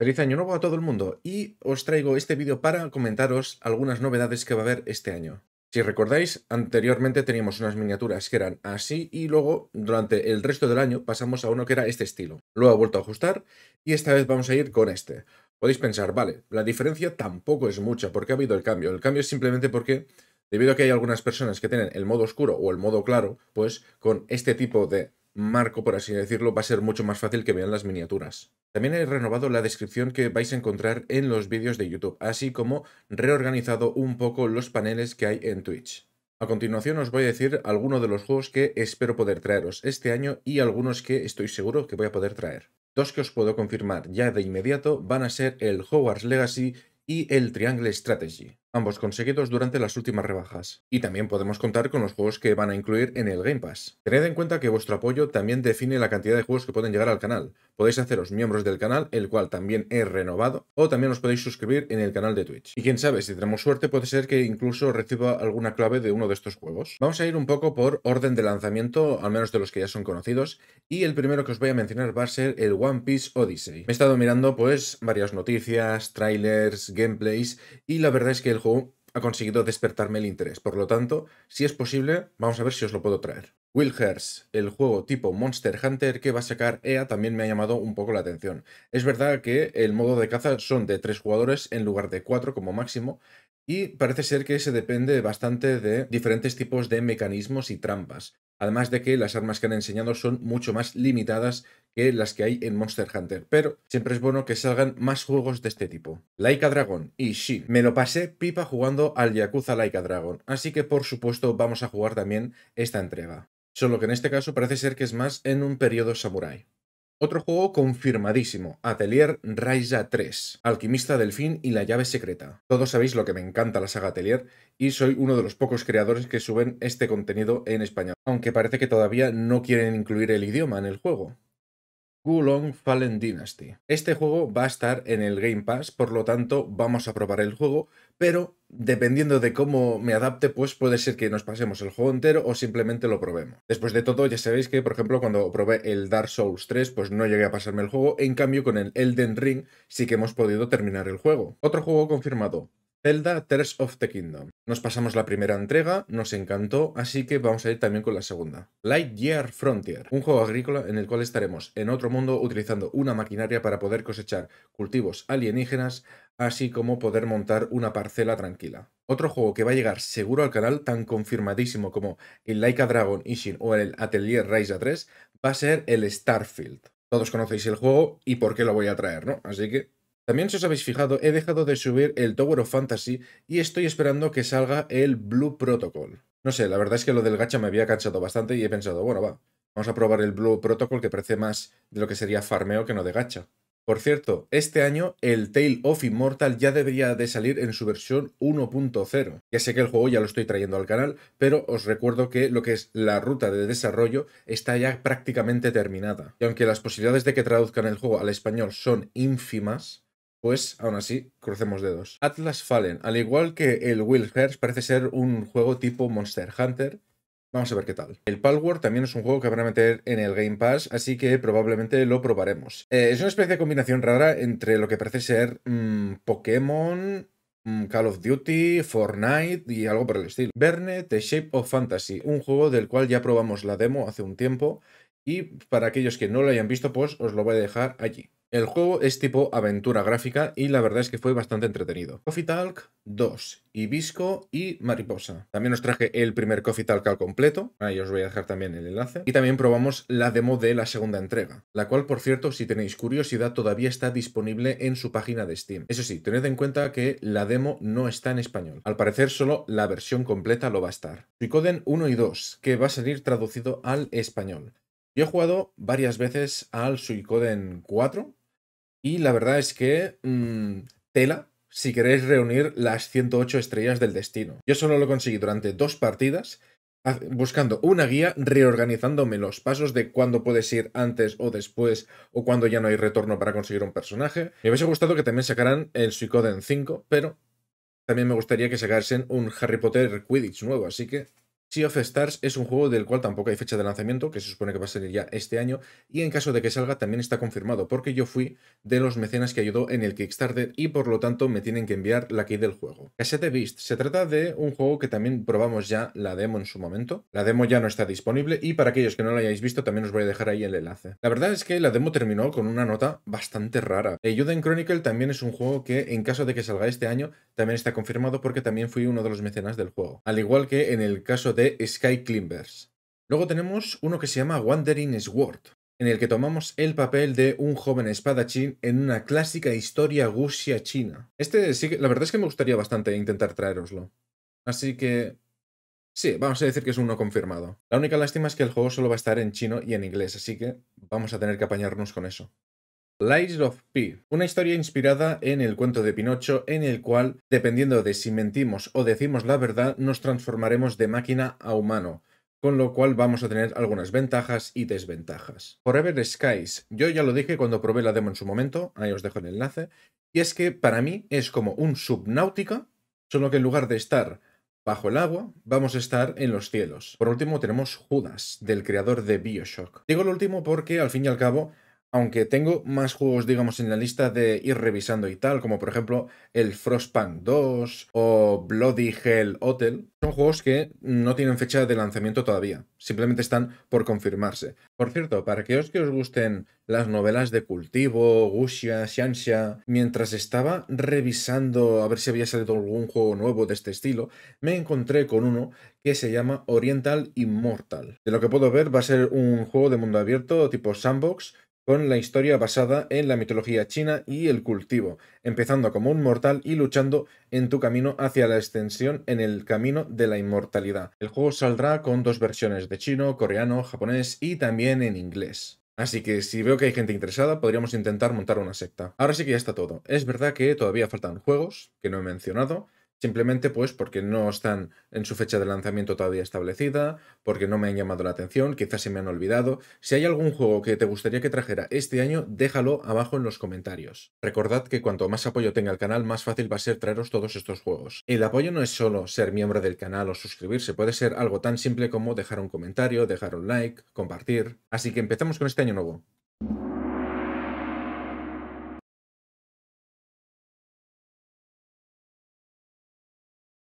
Feliz año nuevo a todo el mundo y os traigo este vídeo para comentaros algunas novedades que va a haber este año. Si recordáis, anteriormente teníamos unas miniaturas que eran así y luego durante el resto del año pasamos a uno que era este estilo. Lo he vuelto a ajustar y esta vez vamos a ir con este. Podéis pensar, vale, la diferencia tampoco es mucha porque ha habido el cambio. El cambio es simplemente porque debido a que hay algunas personas que tienen el modo oscuro o el modo claro, pues con este tipo de marco, por así decirlo, va a ser mucho más fácil que vean las miniaturas. También he renovado la descripción que vais a encontrar en los vídeos de YouTube, así como reorganizado un poco los paneles que hay en Twitch. A continuación os voy a decir algunos de los juegos que espero poder traeros este año y algunos que estoy seguro que voy a poder traer. Dos que os puedo confirmar ya de inmediato van a ser el Hogwarts Legacy y el Triangle Strategy, ambos conseguidos durante las últimas rebajas. Y también podemos contar con los juegos que van a incluir en el Game Pass. Tened en cuenta que vuestro apoyo también define la cantidad de juegos que pueden llegar al canal. Podéis haceros miembros del canal, el cual también es renovado, o también os podéis suscribir en el canal de Twitch. Y quién sabe, si tenemos suerte puede ser que incluso reciba alguna clave de uno de estos juegos. Vamos a ir un poco por orden de lanzamiento, al menos de los que ya son conocidos, y el primero que os voy a mencionar va a ser el One Piece Odyssey. Me he estado mirando pues varias noticias, trailers, gameplays y la verdad es que el juego ha conseguido despertarme el interés. Por lo tanto, si es posible, vamos a ver si os lo puedo traer. Will Hearts, el juego tipo Monster Hunter que va a sacar EA, también me ha llamado un poco la atención. Es verdad que el modo de caza son de tres jugadores en lugar de cuatro como máximo, y parece ser que se depende bastante de diferentes tipos de mecanismos y trampas además de que las armas que han enseñado son mucho más limitadas que las que hay en Monster Hunter, pero siempre es bueno que salgan más juegos de este tipo. Laika Dragon y sí, me lo pasé pipa jugando al Yakuza Laika Dragon, así que por supuesto vamos a jugar también esta entrega. Solo que en este caso parece ser que es más en un periodo samurai. Otro juego confirmadísimo, Atelier Raisa 3, Alquimista del Fin y la Llave Secreta. Todos sabéis lo que me encanta la saga Atelier y soy uno de los pocos creadores que suben este contenido en español, aunque parece que todavía no quieren incluir el idioma en el juego. Gulong Fallen Dynasty. Este juego va a estar en el Game Pass, por lo tanto vamos a probar el juego, pero dependiendo de cómo me adapte, pues puede ser que nos pasemos el juego entero o simplemente lo probemos. Después de todo, ya sabéis que, por ejemplo, cuando probé el Dark Souls 3, pues no llegué a pasarme el juego, en cambio con el Elden Ring sí que hemos podido terminar el juego. Otro juego confirmado, Zelda Tears of the Kingdom. Nos pasamos la primera entrega, nos encantó, así que vamos a ir también con la segunda. Lightyear Frontier, un juego agrícola en el cual estaremos en otro mundo utilizando una maquinaria para poder cosechar cultivos alienígenas, así como poder montar una parcela tranquila. Otro juego que va a llegar seguro al canal, tan confirmadísimo como el Laika Dragon Ishin o el Atelier Ryza 3, va a ser el Starfield. Todos conocéis el juego y por qué lo voy a traer, ¿no? Así que también si os habéis fijado, he dejado de subir el Tower of Fantasy y estoy esperando que salga el Blue Protocol. No sé, la verdad es que lo del gacha me había cansado bastante y he pensado, bueno, va, vamos a probar el Blue Protocol que parece más de lo que sería farmeo que no de gacha. Por cierto, este año el Tale of Immortal ya debería de salir en su versión 1.0. Ya sé que el juego ya lo estoy trayendo al canal, pero os recuerdo que lo que es la ruta de desarrollo está ya prácticamente terminada. Y aunque las posibilidades de que traduzcan el juego al español son ínfimas, pues aún así, crucemos dedos. Atlas Fallen. Al igual que el Will parece ser un juego tipo Monster Hunter. Vamos a ver qué tal. El Palwar también es un juego que van a meter en el Game Pass, así que probablemente lo probaremos. Eh, es una especie de combinación rara entre lo que parece ser mm, Pokémon, mm, Call of Duty, Fortnite y algo por el estilo. Verne, The Shape of Fantasy, un juego del cual ya probamos la demo hace un tiempo y para aquellos que no lo hayan visto, pues os lo voy a dejar allí. El juego es tipo aventura gráfica y la verdad es que fue bastante entretenido. Coffee Talk 2, Hibisco y Mariposa. También os traje el primer Coffee Talk al completo, ahí os voy a dejar también el enlace. Y también probamos la demo de la segunda entrega, la cual por cierto, si tenéis curiosidad, todavía está disponible en su página de Steam. Eso sí, tened en cuenta que la demo no está en español. Al parecer solo la versión completa lo va a estar. Suicoden 1 y 2, que va a salir traducido al español. Yo he jugado varias veces al Suicoden 4, y la verdad es que mm, tela si queréis reunir las 108 estrellas del destino. Yo solo lo conseguí durante dos partidas, buscando una guía, reorganizándome los pasos de cuándo puedes ir antes o después, o cuando ya no hay retorno para conseguir un personaje. Me hubiese gustado que también sacaran el Suicoden 5, pero también me gustaría que sacasen un Harry Potter Quidditch nuevo, así que sea of Stars es un juego del cual tampoco hay fecha de lanzamiento, que se supone que va a salir ya este año, y en caso de que salga también está confirmado, porque yo fui de los mecenas que ayudó en el Kickstarter y por lo tanto me tienen que enviar la key del juego. Cassette Beast se trata de un juego que también probamos ya la demo en su momento. La demo ya no está disponible y para aquellos que no la hayáis visto también os voy a dejar ahí el enlace. La verdad es que la demo terminó con una nota bastante rara. Juden Chronicle también es un juego que en caso de que salga este año también está confirmado porque también fui uno de los mecenas del juego, al igual que en el caso de Sky Climbers. Luego tenemos uno que se llama Wandering Sword, en el que tomamos el papel de un joven espadachín en una clásica historia guxia china. Este sí la verdad es que me gustaría bastante intentar traeroslo. Así que Sí, vamos a decir que es uno confirmado. La única lástima es que el juego solo va a estar en chino y en inglés, así que vamos a tener que apañarnos con eso. Lies of P, una historia inspirada en el cuento de Pinocho en el cual, dependiendo de si mentimos o decimos la verdad, nos transformaremos de máquina a humano, con lo cual vamos a tener algunas ventajas y desventajas. Forever Skies, yo ya lo dije cuando probé la demo en su momento, ahí os dejo el enlace, y es que para mí es como un subnáutica, solo que en lugar de estar bajo el agua, vamos a estar en los cielos. Por último tenemos Judas, del creador de Bioshock. Digo lo último porque al fin y al cabo aunque tengo más juegos, digamos, en la lista de ir revisando y tal, como por ejemplo el Frostpunk 2 o Bloody Hell Hotel, son juegos que no tienen fecha de lanzamiento todavía, simplemente están por confirmarse. Por cierto, para aquellos que os gusten las novelas de cultivo, gusha, Shansha, mientras estaba revisando a ver si había salido algún juego nuevo de este estilo, me encontré con uno que se llama Oriental Immortal. De lo que puedo ver va a ser un juego de mundo abierto tipo sandbox con la historia basada en la mitología china y el cultivo, empezando como un mortal y luchando en tu camino hacia la extensión en el camino de la inmortalidad. El juego saldrá con dos versiones de chino, coreano, japonés y también en inglés. Así que si veo que hay gente interesada, podríamos intentar montar una secta. Ahora sí que ya está todo. Es verdad que todavía faltan juegos que no he mencionado, simplemente pues porque no están en su fecha de lanzamiento todavía establecida, porque no me han llamado la atención, quizás se me han olvidado. Si hay algún juego que te gustaría que trajera este año, déjalo abajo en los comentarios. Recordad que cuanto más apoyo tenga el canal, más fácil va a ser traeros todos estos juegos. El apoyo no es solo ser miembro del canal o suscribirse, puede ser algo tan simple como dejar un comentario, dejar un like, compartir. Así que empezamos con este año nuevo.